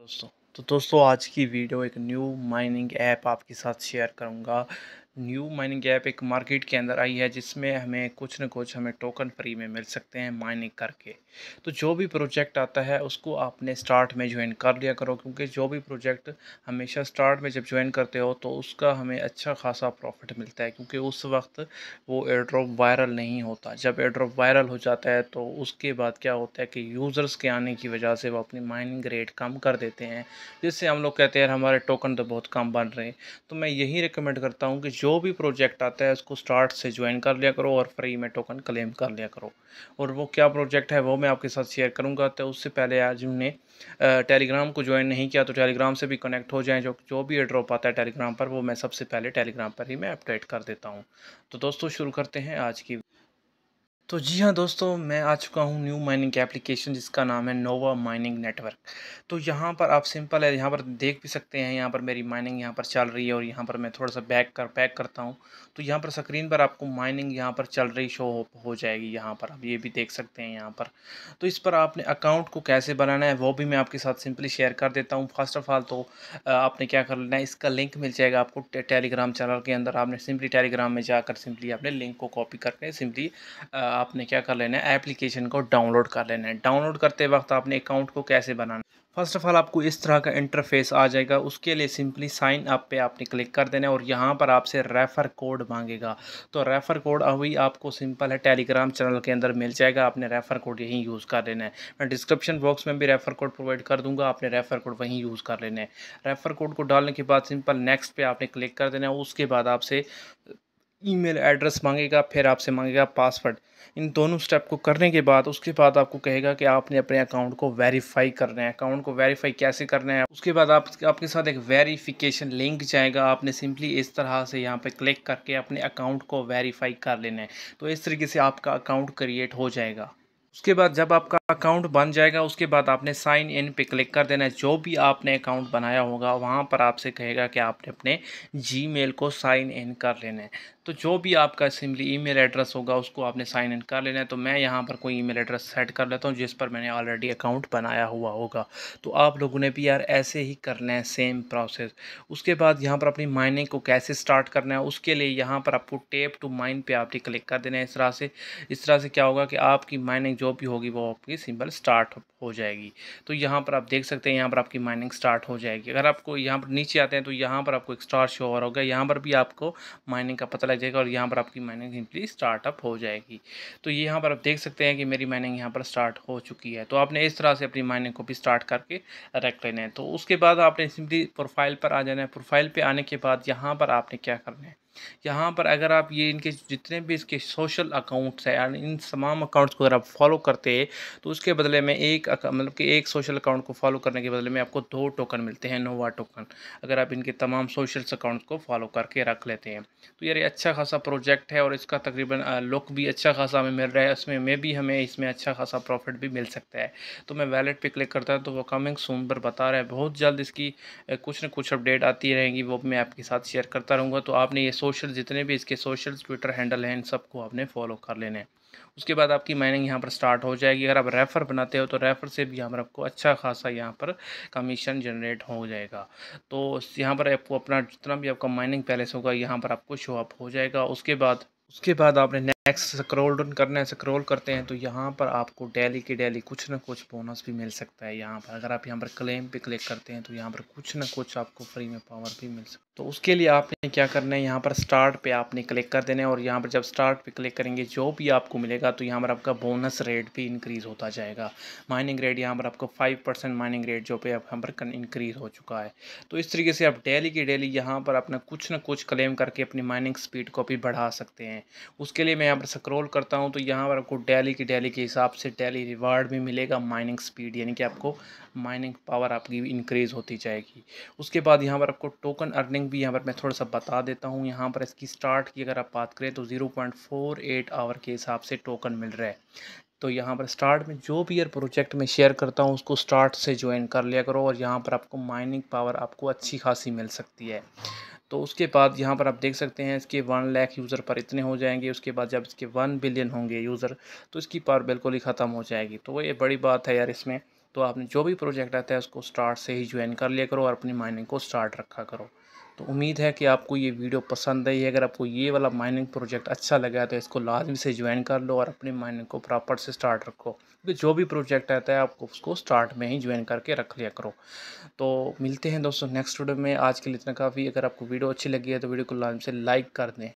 दोस्तों तो दोस्तों आज की वीडियो एक न्यू माइनिंग ऐप आपके साथ शेयर करूंगा न्यू माइनिंग ऐप एक मार्केट के अंदर आई है जिसमें हमें कुछ ना कुछ हमें टोकन फ्री में मिल सकते हैं माइनिंग करके तो जो भी प्रोजेक्ट आता है उसको आपने स्टार्ट में ज्वाइन कर लिया करो क्योंकि जो भी प्रोजेक्ट हमेशा स्टार्ट में जब ज्वाइन करते हो तो उसका हमें अच्छा खासा प्रॉफिट मिलता है क्योंकि उस वक्त वो एयर वायरल नहीं होता जब एयर वायरल हो जाता है तो उसके बाद क्या होता है कि यूज़र्स के आने की वजह से वो अपनी माइनिंग रेट कम कर देते हैं जिससे हम लोग कहते हैं हमारे टोकन तो बहुत कम बन रहे हैं तो मैं यही रिकमेंड करता हूँ कि जो जो भी प्रोजेक्ट आता है उसको स्टार्ट से ज्वाइन कर लिया करो और फ्री में टोकन क्लेम कर लिया करो और वो क्या प्रोजेक्ट है वो मैं आपके साथ शेयर करूँगा तो उससे पहले आज हमने टेलीग्राम को ज्वाइन नहीं किया तो टेलीग्राम से भी कनेक्ट हो जाएँ जो जो भी ड्रॉप आता है टेलीग्राम पर वो मैं सबसे पहले टेलीग्राम पर ही मैं अपडेट कर देता हूँ तो दोस्तों शुरू करते हैं आज की तो जी हाँ दोस्तों मैं आ चुका हूँ न्यू माइनिंग के एप्लीकेशन जिसका नाम है नोवा माइनिंग नेटवर्क तो यहाँ पर आप सिंपल है यहाँ पर देख भी सकते हैं यहाँ पर मेरी माइनिंग यहाँ पर चल रही है और यहाँ पर मैं थोड़ा सा बैक कर पैक करता हूँ तो यहाँ पर स्क्रीन पर आपको माइनिंग यहाँ पर चल रही शो हो, हो जाएगी यहाँ पर आप ये भी देख सकते हैं यहाँ पर तो इस पर आपने अकाउंट को कैसे बनाना है वो भी मैं आपके साथ सिंपली शेयर कर देता हूँ फर्स्ट ऑफ ऑल तो आपने क्या कर लेना है इसका लिंक मिल जाएगा आपको टेलीग्राम चैनल के अंदर आपने सिंपली टेलीग्राम में जाकर सिंपली आपने लिंक को कॉपी करके सिंपली आपने क्या कर लेना है एप्लीकेशन को डाउनलोड कर लेना है डाउनलोड करते वक्त आपने अकाउंट को कैसे बनाना फर्स्ट ऑफ़ ऑल आपको इस तरह का इंटरफेस आ जाएगा उसके लिए सिंपली साइन अप पे आपने क्लिक कर देना है और यहाँ पर आपसे रेफ़र कोड मांगेगा तो रेफ़र कोड अभी आपको सिंपल है टेलीग्राम चैनल के अंदर मिल जाएगा आपने रेफ़र कोड यहीं यूज़ कर लेना है मैं डिस्क्रिप्शन बॉक्स में भी रेफ़र कोड प्रोवाइड कर दूँगा आपने रेफ़र कोड वहीं यूज़ कर लेना है रेफ़र कोड को डालने के बाद सिंपल नेक्स्ट पर आपने क्लिक कर देना है उसके बाद आपसे ईमेल एड्रेस मांगेगा फिर आपसे मांगेगा पासवर्ड इन दोनों स्टेप को करने के बाद उसके बाद आपको कहेगा कि आपने अपने अकाउंट को वेरीफाई करना है अकाउंट को वेरीफाई कैसे करना है उसके बाद आप आपके साथ एक वेरीफिकेशन लिंक जाएगा आपने सिंपली इस तरह से यहाँ पे क्लिक करके अपने अकाउंट को वेरीफाई कर लेना है तो इस तरीके से आपका अकाउंट क्रिएट हो जाएगा उसके बाद जब आपका अकाउंट बन जाएगा उसके बाद आपने साइन इन पे क्लिक कर देना है जो भी आपने अकाउंट बनाया होगा वहाँ पर आपसे कहेगा कि आपने अपने जीमेल को साइन इन कर लेना है तो जो भी आपका सिंपली ईमेल एड्रेस होगा उसको आपने साइन इन कर लेना है तो मैं यहाँ पर कोई ईमेल एड्रेस सेट कर लेता हूँ जिस पर मैंने ऑलरेडी अकाउंट बनाया हुआ होगा तो आप लोगों ने भी यार ऐसे ही करना है सेम प्रोसेस उसके बाद यहाँ पर अपनी माइनिंग को कैसे स्टार्ट करना है उसके लिए यहाँ पर आपको टेप टू माइन पर आपने क्लिक कर देना है इस तरह से इस तरह से क्या होगा कि आपकी माइनिंग जो जो भी होगी वो आपकी सिंपल स्टार्ट हो जाएगी तो यहाँ पर आप देख सकते हैं यहाँ पर आपकी माइनिंग स्टार्ट हो जाएगी अगर आपको यहाँ पर नीचे आते हैं तो यहाँ पर आपको एक स्टार शो और होगा यहाँ पर भी आपको माइनिंग का पता लग जाएगा और यहाँ पर आपकी माइनिंग सिंपली स्टार्टअप हो जाएगी तो यहाँ पर आप देख सकते हैं कि मेरी माइनिंग यहाँ पर स्टार्ट हो चुकी है तो आपने इस तरह से अपनी माइनिंग को भी स्टार्ट करके रख लेना है तो उसके बाद आपने सिंपली प्रोफाइल पर आ जाना है प्रोफाइल पर आने के बाद यहाँ पर आपने क्या करना है यहाँ पर अगर आप ये इनके जितने भी इसके सोशल अकाउंट्स हैं यानी इन तमाम अकाउंट्स को अगर आप फॉलो करते तो उसके बदले में एक मतलब कि एक सोशल अकाउंट को फॉलो करने के बदले में आपको दो टोकन मिलते हैं नोवा टोकन अगर आप इनके तमाम सोशल अकाउंट्स को फॉलो करके रख लेते हैं तो यार ये अच्छा खासा प्रोजेक्ट है और इसका तकरीबन लुक भी अच्छा खासा हमें मिल रहा है उसमें मे भी हमें इसमें अच्छा खासा प्रॉफिट भी मिल सकता है तो मैं वैलेट पर क्लिक करता हूँ तो वो कमिंग सोम पर बता रहा है बहुत जल्द इसकी कुछ ना कुछ अपडेट आती रहेंगी वो मैं आपके साथ शेयर करता रहूँगा तो आपने ये सो सोशल जितने भी इसके सोशल ट्विटर हैंडल हैं इन सबको आपने फॉलो कर लेने हैं उसके बाद आपकी माइनिंग यहाँ पर स्टार्ट हो जाएगी अगर आप रेफ़र बनाते हो तो रेफ़र से भी यहाँ पर आपको अच्छा खासा यहाँ पर कमीशन जनरेट हो जाएगा तो यहाँ पर आपको अपना जितना भी आपका माइनिंग पैलेस होगा यहाँ पर आपको शो अप हो जाएगा उसके बाद उसके बाद आपने नेक्स्ट स्क्रोल डन करना है करते हैं तो यहाँ पर आपको डेली की डेली कुछ ना कुछ बोनस भी मिल सकता है यहाँ पर अगर आप यहाँ पर क्लेम पे क्लिक करते हैं तो यहाँ पर कुछ ना कुछ आपको फ्री में पावर भी मिल सकता है तो उसके लिए आपने क्या करना है यहाँ पर स्टार्ट पे आपने क्लिक कर देना है और यहाँ पर जब स्टार्ट पे क्लिक करेंगे जो भी आपको मिलेगा तो यहाँ पर आपका बोनस रेट भी इंक्रीज़ होता जाएगा माइनिंग रेट यहाँ पर आपको फाइव परसेंट माइनिंग रेट जो पे यहाँ पर इंक्रीज़ हो चुका है तो इस तरीके से आप डेली की डेली यहाँ पर अपना कुछ ना कुछ क्लेम करके अपनी माइनिंग स्पीड को भी बढ़ा सकते हैं उसके लिए मैं यहाँ पर स्क्रॉल करता हूँ तो यहाँ पर आपको डेली की डेली के हिसाब से डेली रिवार्ड भी मिलेगा माइनिंग स्पीड यानी कि आपको माइनिंग पावर आपकी इंक्रीज़ होती जाएगी उसके बाद यहाँ पर आपको टोकन अर्निंग भी यहाँ पर मैं थोड़ा सा बता देता हूँ यहाँ पर इसकी स्टार्ट की अगर आप बात करें तो zero point four eight hour के हिसाब से टोकन मिल रहा है तो यहाँ पर स्टार्ट में जो भी यार प्रोजेक्ट में शेयर करता हूँ उसको स्टार्ट से ज्वाइन कर लिया करो और यहाँ पर आपको माइनिंग पावर आपको अच्छी खासी मिल सकती है तो उसके बाद यहाँ पर आप देख सकते हैं इसके वन लाख यूज़र पर इतने हो जाएंगे उसके बाद जब इसके वन बिलियन होंगे यूज़र तो इसकी पावर बिल्कुल ही ख़त्म हो जाएगी तो ये बड़ी बात है यार इसमें तो आपने जो भी प्रोजेक्ट आता है उसको स्टार्ट से ही ज्वाइन कर लिया करो और अपनी माइनिंग को स्टार्ट रखा करो तो उम्मीद है कि आपको ये वीडियो पसंद आई है अगर आपको ये वाला माइनिंग प्रोजेक्ट अच्छा लगा है तो इसको लाजमी से ज्वाइन कर लो और अपनी माइनिंग को प्रॉपर से स्टार्ट रखो क्योंकि जो भी प्रोजेक्ट आता है आपको उसको स्टार्ट में ही ज्वाइन करके रख लिया करो तो मिलते हैं दोस्तों नेक्स्ट वीडियो में आज के लिए इतना काफ़ी अगर आपको वीडियो अच्छी लगी है तो वीडियो को लाजमी से लाइक कर दें